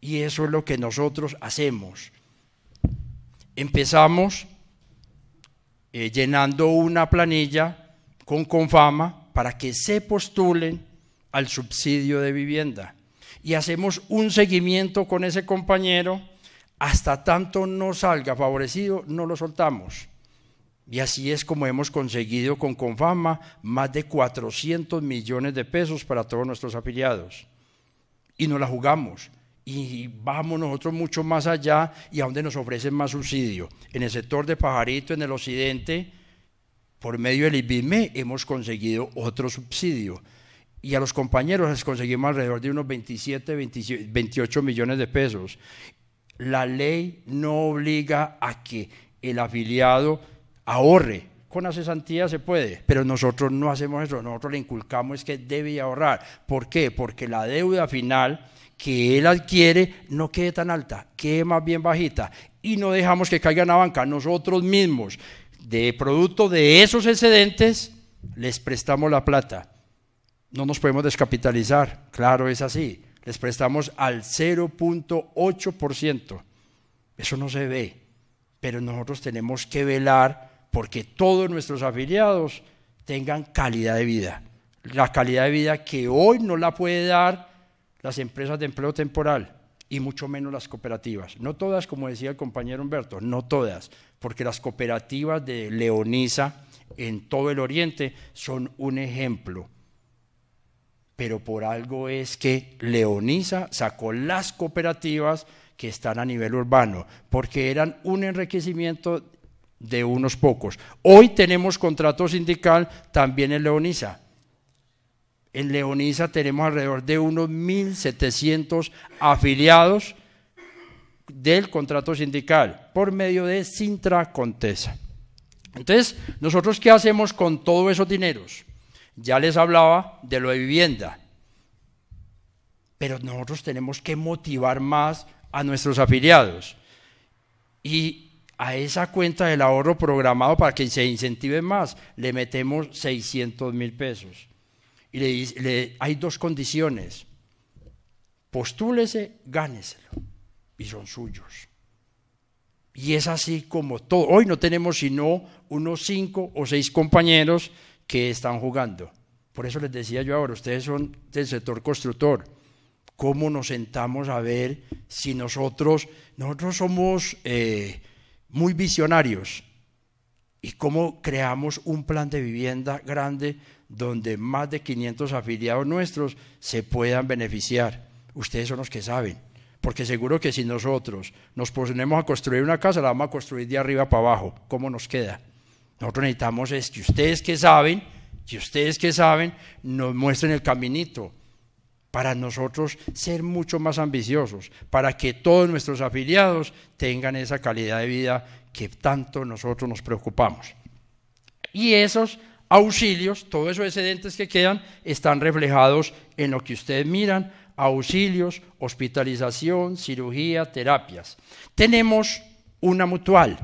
Y eso es lo que nosotros hacemos. Empezamos eh, llenando una planilla con Confama para que se postulen al subsidio de vivienda. Y hacemos un seguimiento con ese compañero. Hasta tanto no salga favorecido, no lo soltamos y así es como hemos conseguido con Confama más de 400 millones de pesos para todos nuestros afiliados. Y nos la jugamos. Y vamos nosotros mucho más allá y a donde nos ofrecen más subsidio. En el sector de pajarito, en el occidente, por medio del IBIME hemos conseguido otro subsidio. Y a los compañeros les conseguimos alrededor de unos 27, 28 millones de pesos. La ley no obliga a que el afiliado ahorre. Con la cesantía se puede, pero nosotros no hacemos eso, nosotros le inculcamos que debe ahorrar. ¿Por qué? Porque la deuda final que él adquiere no quede tan alta, quede más bien bajita y no dejamos que caiga en la banca. Nosotros mismos, de producto de esos excedentes, les prestamos la plata. No nos podemos descapitalizar, claro, es así. Les prestamos al 0.8%. Eso no se ve, pero nosotros tenemos que velar porque todos nuestros afiliados tengan calidad de vida. La calidad de vida que hoy no la puede dar las empresas de empleo temporal y mucho menos las cooperativas. No todas, como decía el compañero Humberto, no todas, porque las cooperativas de Leonisa en todo el Oriente son un ejemplo. Pero por algo es que Leonisa sacó las cooperativas que están a nivel urbano, porque eran un enriquecimiento de unos pocos. Hoy tenemos contrato sindical también en Leonisa. En Leonisa tenemos alrededor de unos 1.700 afiliados del contrato sindical por medio de Sintra Contesa. Entonces, ¿nosotros qué hacemos con todos esos dineros? Ya les hablaba de lo de vivienda, pero nosotros tenemos que motivar más a nuestros afiliados. Y a esa cuenta del ahorro programado para que se incentive más, le metemos 600 mil pesos. Y le, hay dos condiciones. Postúlese, gáneselo. Y son suyos. Y es así como todo. Hoy no tenemos sino unos cinco o seis compañeros que están jugando. Por eso les decía yo ahora, ustedes son del sector constructor. ¿Cómo nos sentamos a ver si nosotros, nosotros somos... Eh, muy visionarios y cómo creamos un plan de vivienda grande donde más de 500 afiliados nuestros se puedan beneficiar. Ustedes son los que saben, porque seguro que si nosotros nos ponemos a construir una casa, la vamos a construir de arriba para abajo. ¿Cómo nos queda? Nosotros necesitamos es que ustedes que saben, que ustedes que saben, nos muestren el caminito para nosotros ser mucho más ambiciosos, para que todos nuestros afiliados tengan esa calidad de vida que tanto nosotros nos preocupamos. Y esos auxilios, todos esos excedentes que quedan, están reflejados en lo que ustedes miran, auxilios, hospitalización, cirugía, terapias. Tenemos una mutual.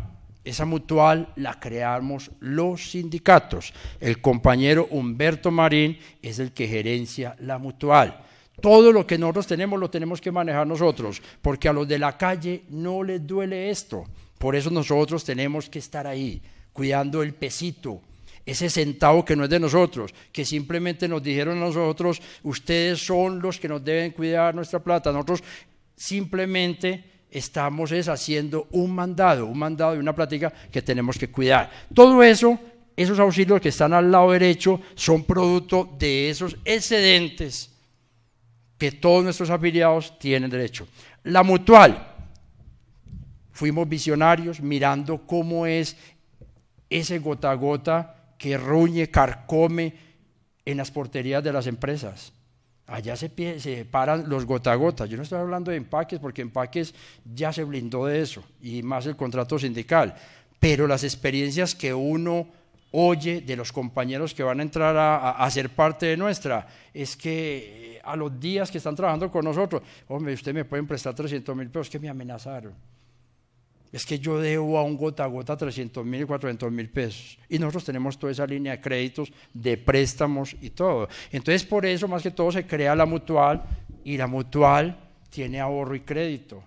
Esa mutual la creamos los sindicatos. El compañero Humberto Marín es el que gerencia la mutual. Todo lo que nosotros tenemos lo tenemos que manejar nosotros, porque a los de la calle no les duele esto. Por eso nosotros tenemos que estar ahí, cuidando el pesito, ese centavo que no es de nosotros, que simplemente nos dijeron a nosotros, ustedes son los que nos deben cuidar nuestra plata. Nosotros simplemente estamos es, haciendo un mandado, un mandado y una plática que tenemos que cuidar. Todo eso, esos auxilios que están al lado derecho, son producto de esos excedentes que todos nuestros afiliados tienen derecho. La mutual. Fuimos visionarios mirando cómo es ese gota gota que ruñe, carcome en las porterías de las empresas. Allá se, paran los gota a gota. Yo no estoy hablando de empaques porque empaques ya se blindó de eso y más el contrato sindical. Pero las experiencias que uno oye de los compañeros que van a entrar a ser parte de nuestra es que a los días que están trabajando con nosotros, hombre, usted me pueden prestar 300 mil pesos, que me amenazaron. Es que yo debo a un gota a gota 300 mil, 400 mil pesos. Y nosotros tenemos toda esa línea de créditos, de préstamos y todo. Entonces, por eso, más que todo, se crea la mutual y la mutual tiene ahorro y crédito.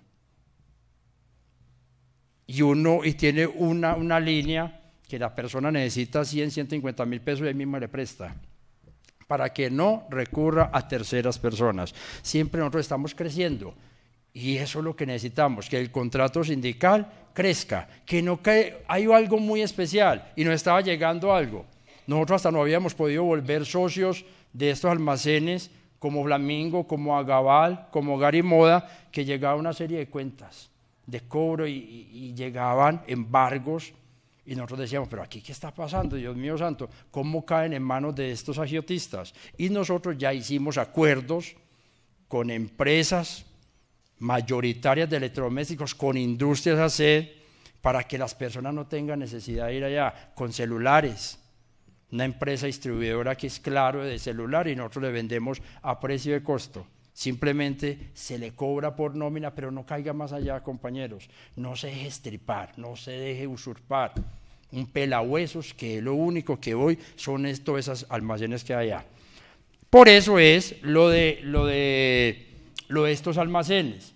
Y uno y tiene una, una línea que la persona necesita 100, 150 mil pesos y ahí mismo le presta para que no recurra a terceras personas. Siempre nosotros estamos creciendo y eso es lo que necesitamos, que el contrato sindical crezca, que no hay algo muy especial y nos estaba llegando algo. Nosotros hasta no habíamos podido volver socios de estos almacenes como Flamingo, como Agabal, como Garimoda, que llegaba una serie de cuentas de cobro y llegaban embargos y nosotros decíamos, pero aquí qué está pasando, Dios mío santo, ¿cómo caen en manos de estos agiotistas? Y nosotros ya hicimos acuerdos con empresas mayoritarias de electrodomésticos, con industrias AC, para que las personas no tengan necesidad de ir allá, con celulares. Una empresa distribuidora que es claro de celular y nosotros le vendemos a precio de costo Simplemente se le cobra por nómina, pero no caiga más allá, compañeros. No se deje estripar, no se deje usurpar. Un pelahuesos que es lo único que hoy son todos esos almacenes que hay allá. Por eso es lo de, lo de, lo de estos almacenes.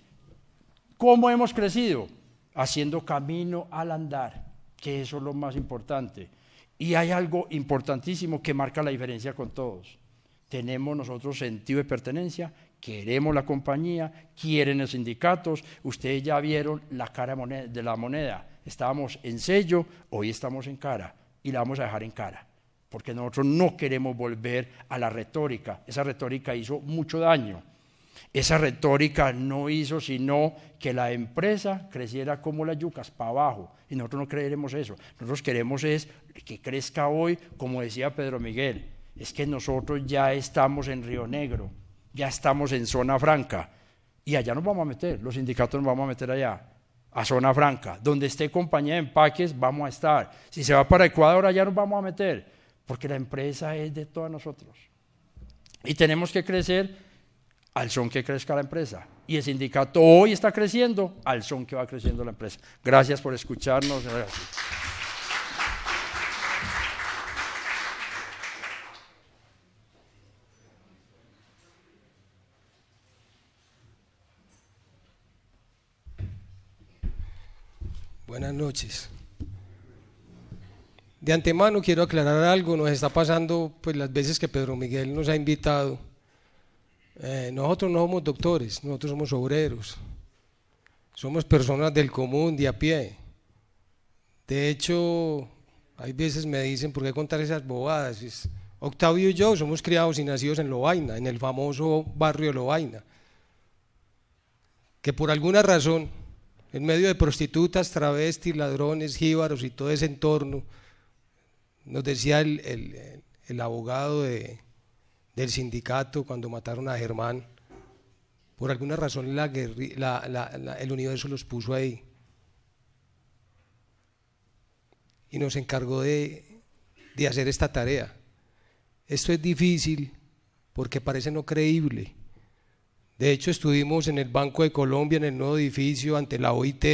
¿Cómo hemos crecido? Haciendo camino al andar, que eso es lo más importante. Y hay algo importantísimo que marca la diferencia con todos tenemos nosotros sentido de pertenencia queremos la compañía, quieren los sindicatos, ustedes ya vieron la cara de la moneda, estábamos en sello, hoy estamos en cara y la vamos a dejar en cara, porque nosotros no queremos volver a la retórica, esa retórica hizo mucho daño. Esa retórica no hizo sino que la empresa creciera como las yucas, para abajo. Y nosotros no creeremos eso. Nosotros queremos es que crezca hoy, como decía Pedro Miguel. Es que nosotros ya estamos en Río Negro ya estamos en zona franca. Y allá nos vamos a meter, los sindicatos nos vamos a meter allá, a zona franca. Donde esté compañía de empaques, vamos a estar. Si se va para Ecuador, allá nos vamos a meter, porque la empresa es de todos nosotros. Y tenemos que crecer al son que crezca la empresa. Y el sindicato hoy está creciendo al son que va creciendo la empresa. Gracias por escucharnos. Buenas noches. De antemano quiero aclarar algo, nos está pasando pues las veces que Pedro Miguel nos ha invitado. Eh, nosotros no somos doctores, nosotros somos obreros, somos personas del común, de a pie. De hecho, hay veces me dicen, ¿por qué contar esas bobadas? Octavio y yo somos criados y nacidos en Lovaina, en el famoso barrio de Lovaina, que por alguna razón en medio de prostitutas, travestis, ladrones, jíbaros y todo ese entorno. Nos decía el, abogado del sindicato cuando mataron a Germán, por alguna razón el universo los puso ahí. Y nos encargó de hacer esta tarea. Esto es difícil porque parece no creíble de hecho, estuvimos en el Banco de Colombia, en el nuevo edificio, ante la OIT,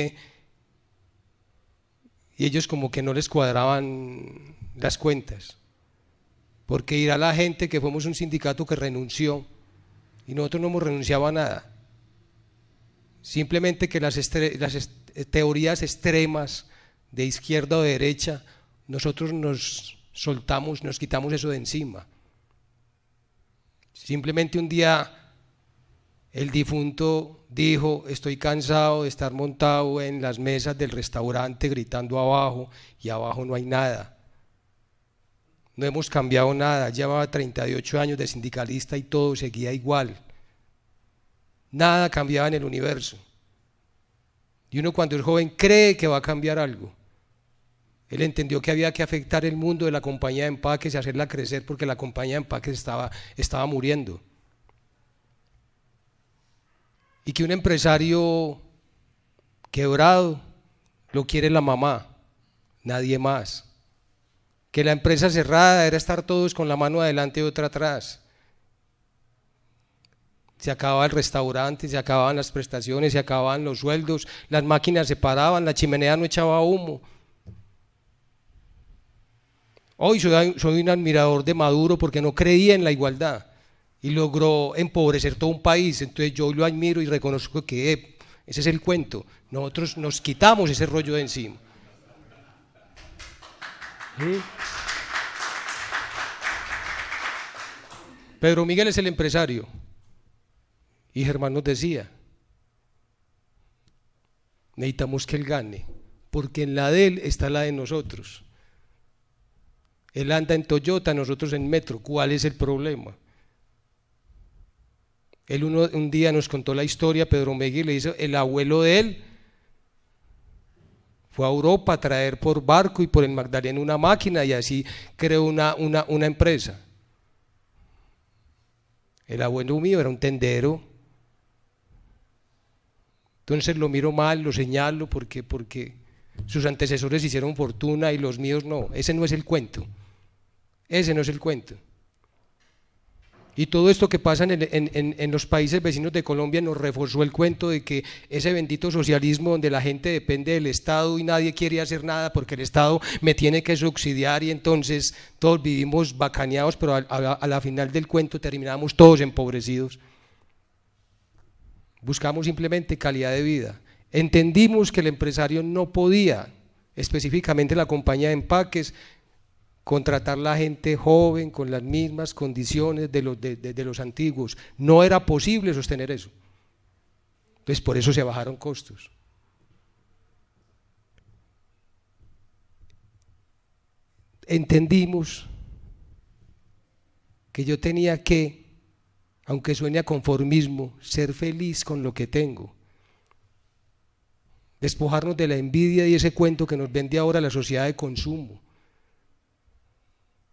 y ellos como que no les cuadraban las cuentas. Porque irá la gente que fuimos un sindicato que renunció y nosotros no hemos renunciado a nada. Simplemente que las, teorías extremas de izquierda o derecha, nosotros nos soltamos, nos quitamos eso de encima. Simplemente un día el difunto dijo, estoy cansado de estar montado en las mesas del restaurante gritando abajo y abajo no hay nada. No hemos cambiado nada, llevaba 38 años de sindicalista y todo seguía igual. Nada cambiaba en el universo. Y uno cuando el joven cree que va a cambiar algo. Él entendió que había que afectar el mundo de la compañía de empaques y hacerla crecer porque la compañía de empaques estaba, estaba muriendo y que un empresario quebrado lo quiere la mamá, nadie más. Que la empresa cerrada era estar todos con la mano adelante y otra atrás. Se acababa el restaurante, se acababan las prestaciones, se acababan los sueldos, las máquinas se paraban, la chimenea no echaba humo. Hoy soy, soy un admirador de Maduro porque no creía en la igualdad y logró empobrecer todo un país. Entonces yo lo admiro y reconozco que eh, ese es el cuento. Nosotros nos quitamos ese rollo de encima. Pedro Miguel es el empresario. Y Germán nos decía, necesitamos que él gane, porque en la de él está la de nosotros. Él anda en Toyota, nosotros en Metro. ¿Cuál es el problema? Él un día nos contó la historia, Pedro Megui le dice, el abuelo de él fue a Europa a traer por barco y por el Magdalena una máquina y así creó una, una, una empresa. El abuelo mío era un tendero. Entonces lo miro mal, lo señalo porque, porque sus antecesores hicieron fortuna y los míos no. Ese no es el cuento. Ese no es el cuento. Y todo esto que pasa en, los países vecinos de Colombia nos reforzó el cuento de que ese bendito socialismo donde la gente depende del Estado y nadie quiere hacer nada porque el Estado me tiene que subsidiar y entonces todos vivimos bacaneados, pero a, a la final del cuento terminamos todos empobrecidos. Buscamos simplemente calidad de vida. Entendimos que el empresario no podía, específicamente la compañía de empaques, contratar la gente joven con las mismas condiciones de los, de, los antiguos. No era posible sostener eso. Entonces por eso se bajaron costos. Entendimos que yo tenía que, aunque suene a conformismo, ser feliz con lo que tengo. Despojarnos de la envidia y ese cuento que nos vende ahora la sociedad de consumo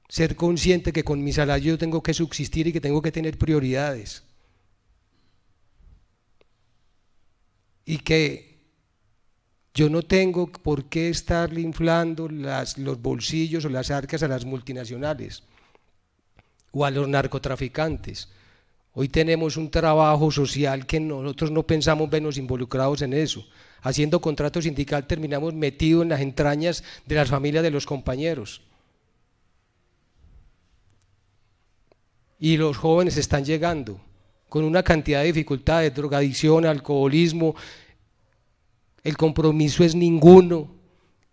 ser consciente que con mi salario yo tengo que subsistir y que tengo que tener prioridades. Y que yo no tengo por qué estarle inflando los bolsillos o las arcas a las multinacionales o a los narcotraficantes. Hoy tenemos un trabajo social que nosotros no pensamos vernos involucrados en eso. Haciendo contrato sindical terminamos metidos en las entrañas de las familias de los compañeros. y los jóvenes están llegando con una cantidad de dificultades, drogadicción, alcoholismo, el compromiso es ninguno.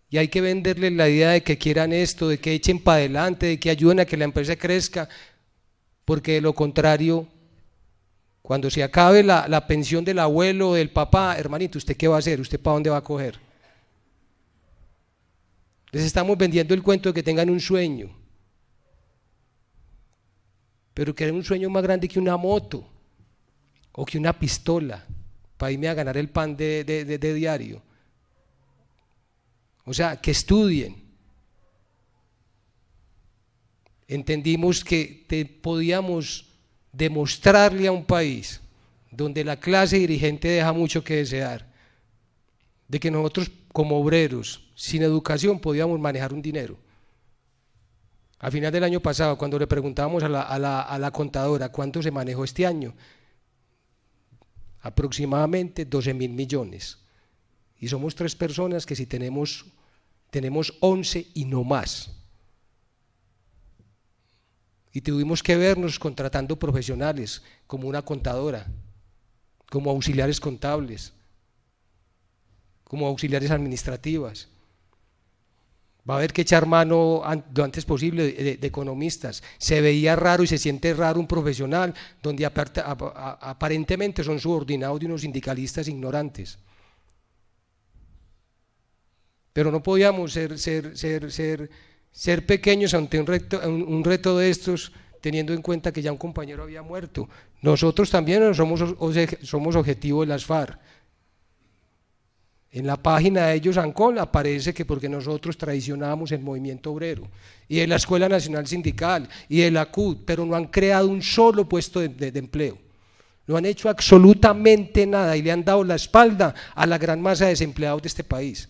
Y hay que venderles la idea de que quieran esto, de que echen para adelante, de que ayuden a que la empresa crezca, porque de lo contrario, cuando se acabe la, pensión del abuelo o del papá, hermanito, ¿usted qué va a hacer? ¿Usted para dónde va a coger? Les estamos vendiendo el cuento de que tengan un sueño pero que era un sueño más grande que una moto o que una pistola para irme a ganar el pan de, diario. O sea, que estudien. Entendimos que podíamos demostrarle a un país donde la clase dirigente deja mucho que desear, de que nosotros como obreros sin educación podíamos manejar un dinero. A final del año pasado, cuando le preguntábamos a la, a la contadora cuánto se manejó este año, aproximadamente 12 mil millones. Y somos tres personas que si tenemos, tenemos 11 y no más. Y tuvimos que vernos contratando profesionales como una contadora, como auxiliares contables, como auxiliares administrativas, va a haber que echar mano lo antes posible de, economistas. Se veía raro y se siente raro un profesional donde aparentemente son subordinados de unos sindicalistas ignorantes. Pero no podíamos ser, ser, ser, ser, ser pequeños ante un reto, un, reto de estos teniendo en cuenta que ya un compañero había muerto. Nosotros también somos, somos objetivo de las FARC. En la página de ellos, Ancol, aparece que porque nosotros traicionamos el movimiento obrero y de la Escuela Nacional Sindical y de la CUT, pero no han creado un solo puesto de, de empleo. No han hecho absolutamente nada y le han dado la espalda a la gran masa de desempleados de este país.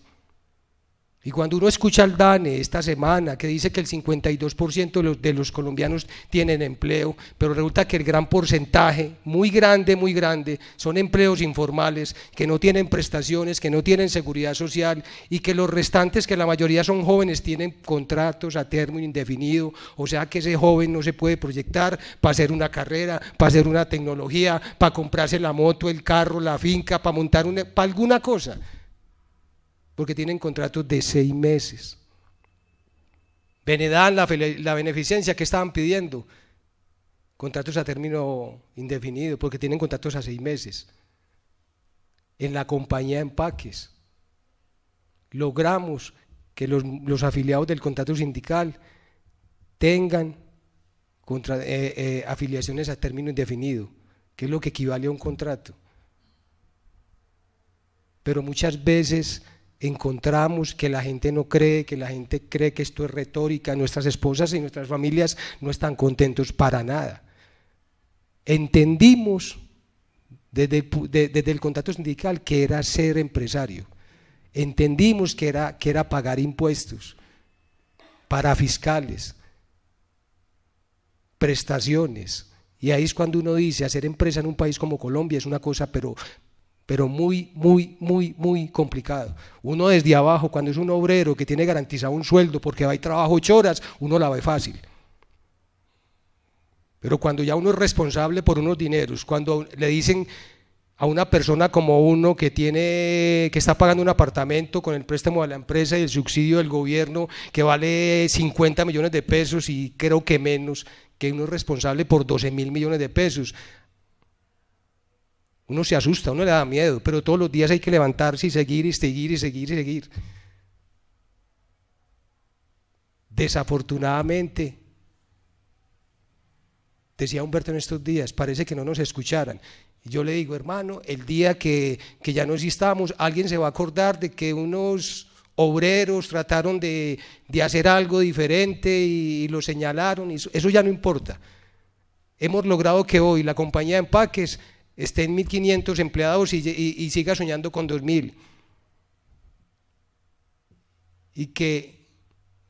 Y cuando uno escucha al DANE esta semana que dice que el 52% de los, colombianos tienen empleo, pero resulta que el gran porcentaje, muy grande, muy grande, son empleos informales, que no tienen prestaciones, que no tienen seguridad social y que los restantes, que la mayoría son jóvenes, tienen contratos a término indefinido, o sea que ese joven no se puede proyectar para hacer una carrera, para hacer una tecnología, para comprarse la moto, el carro, la finca, para montar una, para alguna cosa porque tienen contratos de seis meses. Venedan la, beneficencia, que estaban pidiendo? Contratos a término indefinido, porque tienen contratos a seis meses. En la compañía de empaques, logramos que los, afiliados del contrato sindical tengan eh, eh, afiliaciones a término indefinido, que es lo que equivale a un contrato. Pero muchas veces encontramos, que la gente no cree, que la gente cree que esto es retórica, nuestras esposas y nuestras familias no están contentos para nada. Entendimos desde, el contrato sindical que era ser empresario, entendimos que era, que era pagar impuestos para fiscales, prestaciones. Y ahí es cuando uno dice, hacer empresa en un país como Colombia es una cosa, pero pero muy, muy, muy, muy complicado. Uno desde abajo, cuando es un obrero que tiene garantizado un sueldo porque va y trabaja ocho horas, uno la ve fácil. Pero cuando ya uno es responsable por unos dineros, cuando le dicen a una persona como uno que tiene que está pagando un apartamento con el préstamo de la empresa y el subsidio del gobierno que vale 50 millones de pesos y creo que menos que uno es responsable por 12 mil millones de pesos. Uno se asusta, uno le da miedo, pero todos los días hay que levantarse y seguir y seguir y seguir y seguir. Desafortunadamente, decía Humberto en estos días, parece que no nos escucharan. yo le digo, hermano, el día que, ya no existamos, alguien se va a acordar de que unos obreros trataron de, hacer algo diferente y, lo señalaron. Y eso, eso ya no importa. Hemos logrado que hoy la compañía de empaques esté en 1.500 empleados y, siga soñando con 2.000. Y que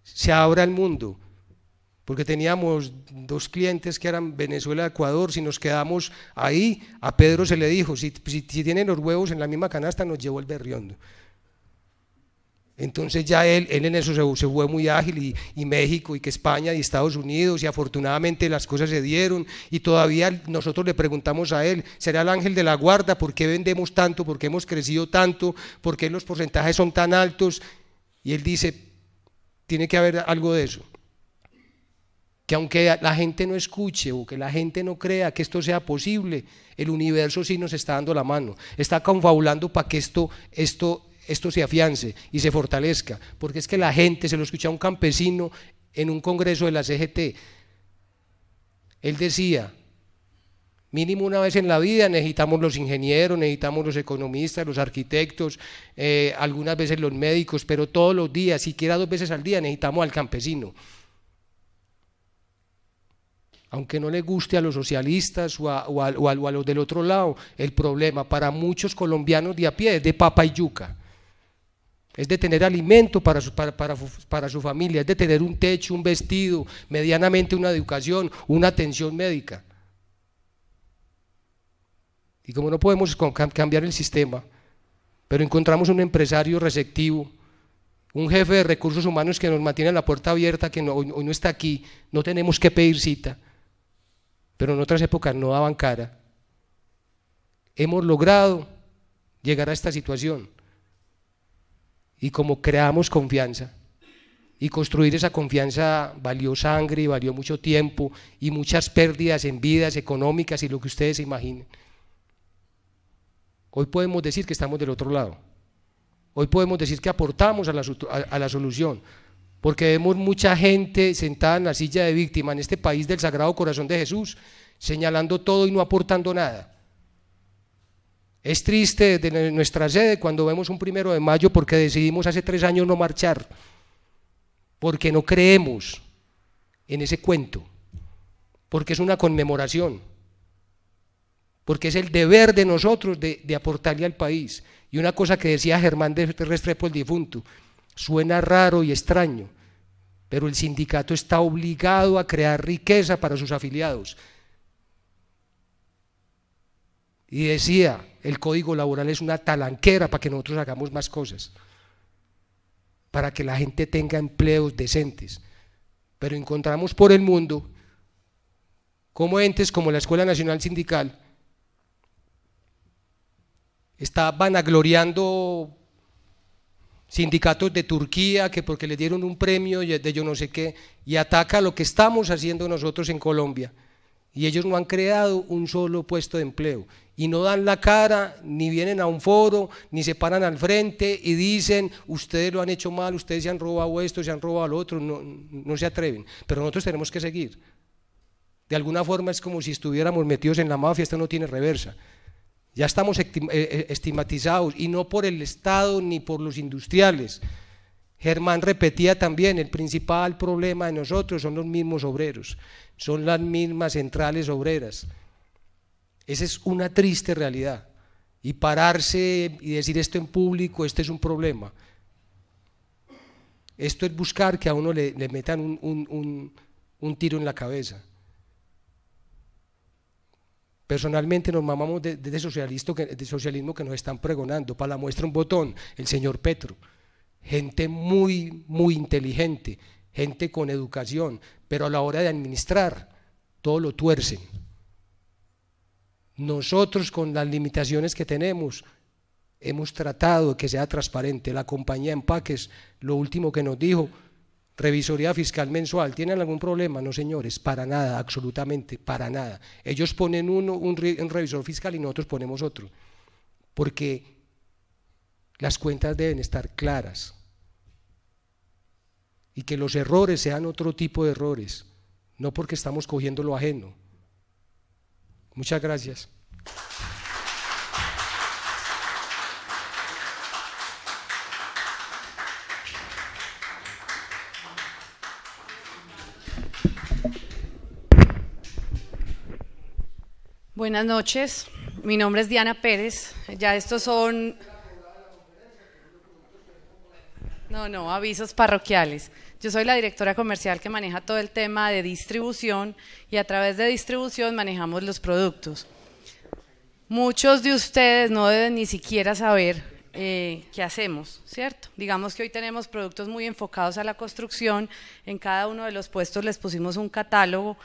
se abra el mundo porque teníamos dos clientes que eran Venezuela, Ecuador, si nos quedamos ahí, a Pedro se le dijo, si, si, tienen los huevos en la misma canasta, nos llevó el berriondo. Entonces ya él, él en eso se, fue muy ágil y, y, México y que España y Estados Unidos y afortunadamente las cosas se dieron y todavía nosotros le preguntamos a él, ¿será el ángel de la guarda? ¿Por qué vendemos tanto? ¿Por qué hemos crecido tanto? ¿Por qué los porcentajes son tan altos? Y él dice, tiene que haber algo de eso. Que aunque la gente no escuche o que la gente no crea que esto sea posible, el universo sí nos está dando la mano, está confabulando para que esto, esto esto se afiance y se fortalezca, porque es que la gente, se lo escucha a un campesino en un congreso de la CGT, él decía, Mínimo una vez en la vida necesitamos los ingenieros, necesitamos los economistas, los arquitectos, eh, algunas veces los médicos, pero todos los días, siquiera dos veces al día, necesitamos al campesino. Aunque no le guste a los socialistas o a, a, los del otro lado, el problema para muchos colombianos de a pie es de papa y yuca es de tener alimento para su, familia, es de tener un techo, un vestido, medianamente una educación, una atención médica. Y como no podemos cambiar el sistema, pero encontramos un empresario receptivo, un jefe de recursos humanos que nos mantiene la puerta abierta, que no, hoy no está aquí, no tenemos que pedir cita, pero en otras épocas no daban cara. Hemos logrado llegar a esta situación y como creamos confianza. Y construir esa confianza valió sangre valió mucho tiempo y muchas pérdidas en vidas económicas y lo que ustedes se imaginen. Hoy podemos decir que estamos del otro lado. Hoy podemos decir que aportamos a la, a la solución, porque vemos mucha gente sentada en la silla de víctima en este país del Sagrado Corazón de Jesús, señalando todo y no aportando nada. Es triste de nuestra sede cuando vemos un primero de mayo porque decidimos hace tres años no marchar, porque no creemos en ese cuento, porque es una conmemoración, porque es el deber de nosotros de, aportarle al país. Y una cosa que decía Germán de Restrepo el difunto, suena raro y extraño, pero el sindicato está obligado a crear riqueza para sus afiliados. Y decía, el código laboral es una talanquera para que nosotros hagamos más cosas, para que la gente tenga empleos decentes. Pero encontramos por el mundo como entes como la Escuela Nacional Sindical está vanagloriando sindicatos de Turquía que porque le dieron un premio de yo no sé qué y ataca lo que estamos haciendo nosotros en Colombia. Y ellos no han creado un solo puesto de empleo y no dan la cara, ni vienen a un foro, ni se paran al frente y dicen, ustedes lo han hecho mal, ustedes se han robado esto, se han robado lo otro, no, no se atreven. Pero nosotros tenemos que seguir. De alguna forma es como si estuviéramos metidos en la mafia, esto no tiene reversa. Ya estamos eh, eh, estigmatizados y no por el Estado ni por los industriales. Germán repetía también, el principal problema de nosotros son los mismos obreros, son las mismas centrales obreras. Esa es una triste realidad. Y pararse y decir esto en público, este es un problema. Esto es buscar que a uno le, metan un, tiro en la cabeza. Personalmente nos mamamos de, socialismo que, de socialismo que nos están pregonando. Para la muestra un botón, el señor Petro. Gente muy, muy inteligente, gente con educación, pero a la hora de administrar, todo lo tuercen. Nosotros con las limitaciones que tenemos hemos tratado que sea transparente. La compañía Empaques, lo último que nos dijo, revisoría fiscal mensual, ¿tienen algún problema? No, señores, para nada, absolutamente, para nada. Ellos ponen uno, un revisor fiscal y nosotros ponemos otro, porque las cuentas deben estar claras y que los errores sean otro tipo de errores, no porque estamos cogiendo lo ajeno. Muchas gracias. Buenas noches, mi nombre es Diana Pérez. Ya estos son... No, no, avisos parroquiales. Yo soy la directora comercial que maneja todo el tema de distribución y a través de distribución manejamos los productos. Muchos de ustedes no deben ni siquiera saber eh, qué hacemos, ¿cierto? Digamos que hoy tenemos productos muy enfocados a la construcción, en cada uno de los puestos les pusimos un catálogo.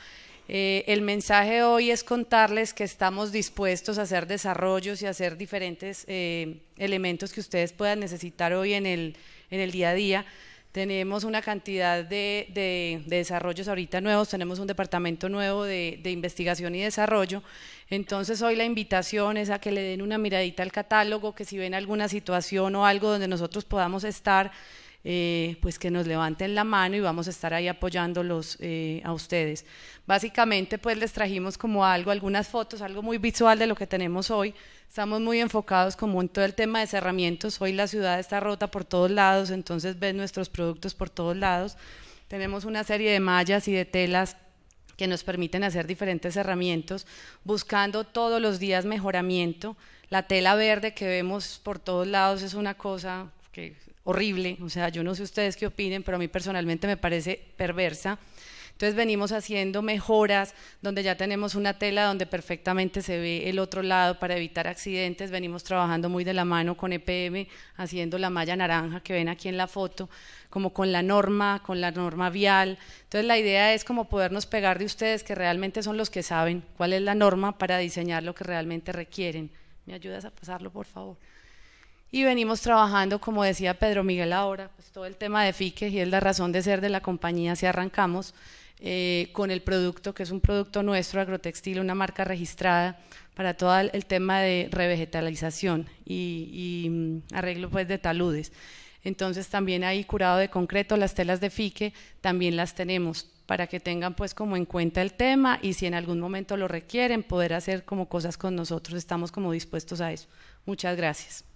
Eh, el mensaje hoy es contarles que estamos dispuestos a hacer desarrollos y a hacer diferentes eh, elementos que ustedes puedan necesitar hoy en el día a día tenemos una cantidad de, desarrollos ahorita nuevos, tenemos un departamento nuevo de, de investigación y desarrollo. Entonces hoy la invitación es a que le den una miradita al catálogo, que si ven alguna situación o algo donde nosotros podamos estar, eh, pues que nos levanten la mano y vamos a estar ahí apoyándolos eh, a ustedes. Básicamente, pues les trajimos como algo, algunas fotos, algo muy visual de lo que tenemos hoy. Estamos muy enfocados como en todo el tema de cerramientos. Hoy la ciudad está rota por todos lados, entonces ven nuestros productos por todos lados. Tenemos una serie de mallas y de telas que nos permiten hacer diferentes herramientas, buscando todos los días mejoramiento. La tela verde que vemos por todos lados es una cosa que horrible, o sea, yo no sé ustedes qué opinen, pero a mí personalmente me parece perversa. Entonces venimos haciendo mejoras donde ya tenemos una tela donde perfectamente se ve el otro lado para evitar accidentes. Venimos trabajando muy de la mano con EPM, haciendo la malla naranja que ven aquí en la foto, como con la norma, con la norma vial. Entonces la idea es como podernos pegar de ustedes que realmente son los que saben cuál es la norma para diseñar lo que realmente requieren. ¿Me ayudas a pasarlo, por favor? y venimos trabajando, como decía Pedro Miguel ahora, pues, todo el tema de Fique, y es la razón de ser de la compañía si arrancamos eh, con el producto, que es un producto nuestro, agrotextil, una marca registrada para todo el tema de revegetalización y, mm, arreglo pues de taludes. Entonces también hay curado de concreto, las telas de fique también las tenemos para que tengan pues como en cuenta el tema y si en algún momento lo requieren, poder hacer como cosas con nosotros, estamos como dispuestos a eso. Muchas gracias.